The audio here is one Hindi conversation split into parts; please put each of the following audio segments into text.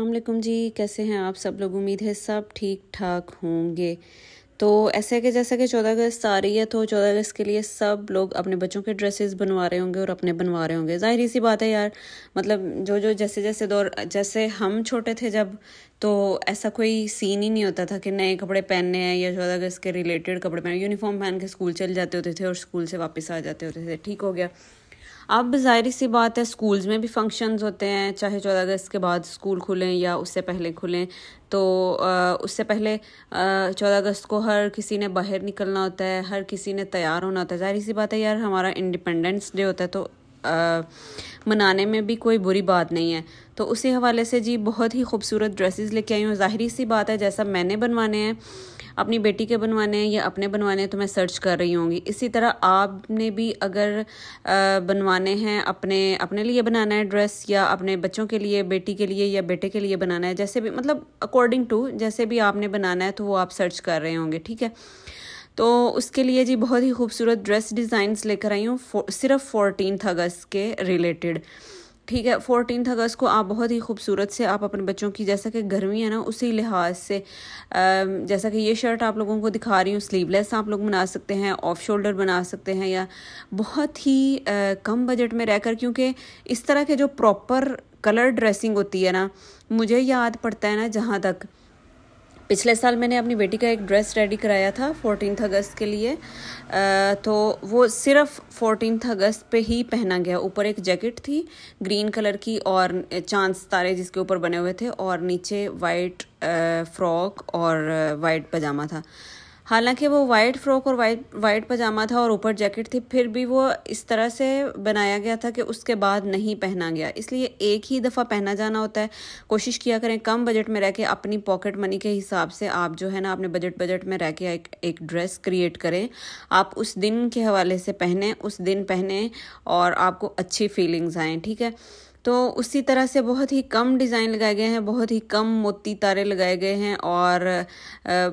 अल्लाम जी कैसे हैं आप सब लोग उम्मीद है सब ठीक ठाक होंगे तो ऐसे कि जैसा कि चौदह अगस्त आ रही है तो चौदह अगस्त के लिए सब लोग अपने बच्चों के ड्रेसेस बनवा रहे होंगे और अपने बनवा रहे होंगे जाहिर सी बात है यार मतलब जो जो जैसे जैसे दौर जैसे हम छोटे थे जब तो ऐसा कोई सीन ही नहीं होता था कि नए कपड़े पहनने हैं या चौदह अगस्त के रिलेटेड कपड़े पहने यूनिफॉर्म पहन के स्कूल चले जाते होते थे और स्कूल से वापस आ जाते होते थे ठीक हो गया अब जाहिर सी बात है स्कूल्स में भी फंक्शंस होते हैं चाहे चौदह अगस्त के बाद स्कूल खुलें या उससे पहले खुलें तो उससे पहले चौदह अगस्त को हर किसी ने बाहर निकलना होता है हर किसी ने तैयार होना होता है जाहिर सी बात है यार हमारा इंडिपेंडेंस डे होता है तो आ, मनाने में भी कोई बुरी बात नहीं है तो उसी हवाले से जी बहुत ही खूबसूरत ड्रेसेस लेके आई हूँ ज़ाहरी सी बात है जैसा मैंने बनवाने हैं अपनी बेटी के बनवाने हैं या अपने बनवाने हैं तो मैं सर्च कर रही होंगी इसी तरह आपने भी अगर बनवाने हैं अपने अपने लिए बनाना है ड्रेस या अपने बच्चों के लिए बेटी के लिए या बेटे के लिए बनाना है जैसे भी मतलब अकॉर्डिंग टू जैसे भी आपने बनाना है तो वो आप सर्च कर रहे होंगे ठीक है तो उसके लिए जी बहुत ही खूबसूरत ड्रेस डिज़ाइंस लेकर आई हूँ सिर्फ फोर्टीन अगस्त के रिलेटेड ठीक है फोर्टीन अगस्त को आप बहुत ही खूबसूरत से आप अपने बच्चों की जैसा कि गर्मी है ना उसी लिहाज से जैसा कि ये शर्ट आप लोगों को दिखा रही हूँ स्लीवलेस आप लोग बना सकते हैं ऑफ शोल्डर बना सकते हैं या बहुत ही कम बजट में रहकर क्योंकि इस तरह के जो प्रॉपर कलर ड्रेसिंग होती है ना मुझे याद पड़ता है ना जहाँ तक पिछले साल मैंने अपनी बेटी का एक ड्रेस रेडी कराया था फोर्टीन अगस्त के लिए तो वो सिर्फ फोर्टीन अगस्त पे ही पहना गया ऊपर एक जैकेट थी ग्रीन कलर की और चांद तारे जिसके ऊपर बने हुए थे और नीचे वाइट फ्रॉक और वाइट पजामा था हालांकि वो वाइट फ्रॉक और वाइट वाइट पजामा था और ऊपर जैकेट थी फिर भी वो इस तरह से बनाया गया था कि उसके बाद नहीं पहना गया इसलिए एक ही दफ़ा पहना जाना होता है कोशिश किया करें कम बजट में रह के अपनी पॉकेट मनी के हिसाब से आप जो है ना अपने बजट बजट में रह के एक, एक ड्रेस क्रिएट करें आप उस दिन के हवाले से पहने उस दिन पहने और आपको अच्छी फीलिंग्स आएँ ठीक है तो उसी तरह से बहुत ही कम डिज़ाइन लगाए गए हैं बहुत ही कम मोती तारे लगाए गए हैं और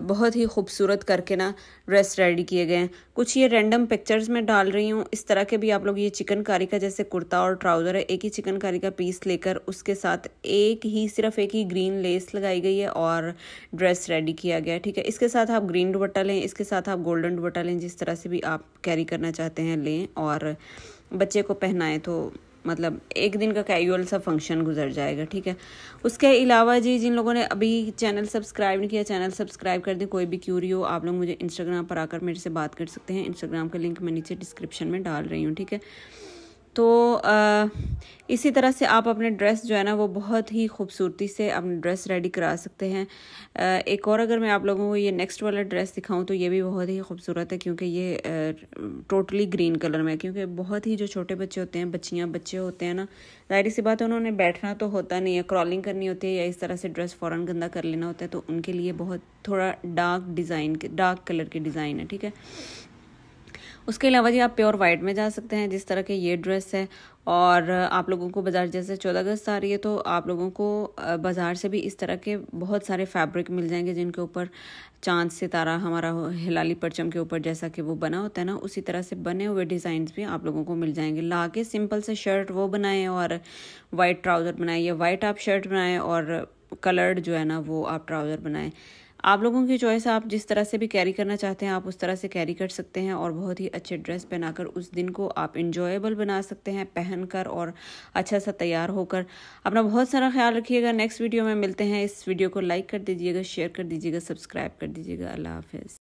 बहुत ही खूबसूरत करके ना ड्रेस रेडी किए गए हैं कुछ ये रैंडम पिक्चर्स में डाल रही हूँ इस तरह के भी आप लोग ये चिकनकारी का जैसे कुर्ता और ट्राउज़र है एक ही चिकनकारी का पीस लेकर उसके साथ एक ही सिर्फ एक ही ग्रीन लेस लगाई गई है और ड्रेस रेडी किया गया ठीक है इसके साथ आप ग्रीन दुपट्टा लें इसके साथ आप गोल्डन दुपट्टा लें जिस तरह से भी आप कैरी करना चाहते हैं लें और बच्चे को पहनाएं तो मतलब एक दिन का कैजुअल सा फंक्शन गुजर जाएगा ठीक है उसके अलावा जी जिन लोगों ने अभी चैनल सब्सक्राइब नहीं किया चैनल सब्सक्राइब कर दें कोई भी क्यूरी हो आप लोग मुझे इंस्टाग्राम पर आकर मेरे से बात कर सकते हैं इंस्टाग्राम का लिंक मैं नीचे डिस्क्रिप्शन में डाल रही हूँ ठीक है तो इसी तरह से आप अपने ड्रेस जो है ना वो बहुत ही खूबसूरती से अपने ड्रेस रेडी करा सकते हैं एक और अगर मैं आप लोगों को ये नेक्स्ट वाला ड्रेस दिखाऊं तो ये भी बहुत ही खूबसूरत है क्योंकि ये टोटली ग्रीन कलर में है क्योंकि बहुत ही जो छोटे बच्चे होते हैं बच्चियाँ बच्चे होते हैं ना जाहिर सी बात है उन्होंने बैठना तो होता नहीं है क्रॉलिंग करनी होती है या इस तरह से ड्रेस फ़ौर गंदा कर लेना होता है तो उनके लिए बहुत थोड़ा डार्क डिज़ाइन डार्क कलर के डिज़ाइन है ठीक है उसके अलावा जी आप प्योर वाइट में जा सकते हैं जिस तरह के ये ड्रेस है और आप लोगों को बाज़ार जैसे चौदह अगस्त आ रही है तो आप लोगों को बाज़ार से भी इस तरह के बहुत सारे फैब्रिक मिल जाएंगे जिनके ऊपर चांद सितारा हमारा हिलाली परचम के ऊपर जैसा कि वो बना होता है ना उसी तरह से बने हुए डिज़ाइंस भी आप लोगों को मिल जाएंगे ला के सिंपल से शर्ट वो बनाएं और वाइट ट्राउज़र बनाएं या वाइट आप शर्ट बनाएं और कलर्ड जो है ना वो आप ट्राउज़र बनाएं आप लोगों की चॉइस आप जिस तरह से भी कैरी करना चाहते हैं आप उस तरह से कैरी कर सकते हैं और बहुत ही अच्छे ड्रेस पहनाकर उस दिन को आप इंजॉयबल बना सकते हैं पहनकर और अच्छा सा तैयार होकर अपना बहुत सारा ख्याल रखिएगा नेक्स्ट वीडियो में मिलते हैं इस वीडियो को लाइक कर दीजिएगा शेयर कर दीजिएगा सब्सक्राइब कर दीजिएगा अल्लाह हाफिज़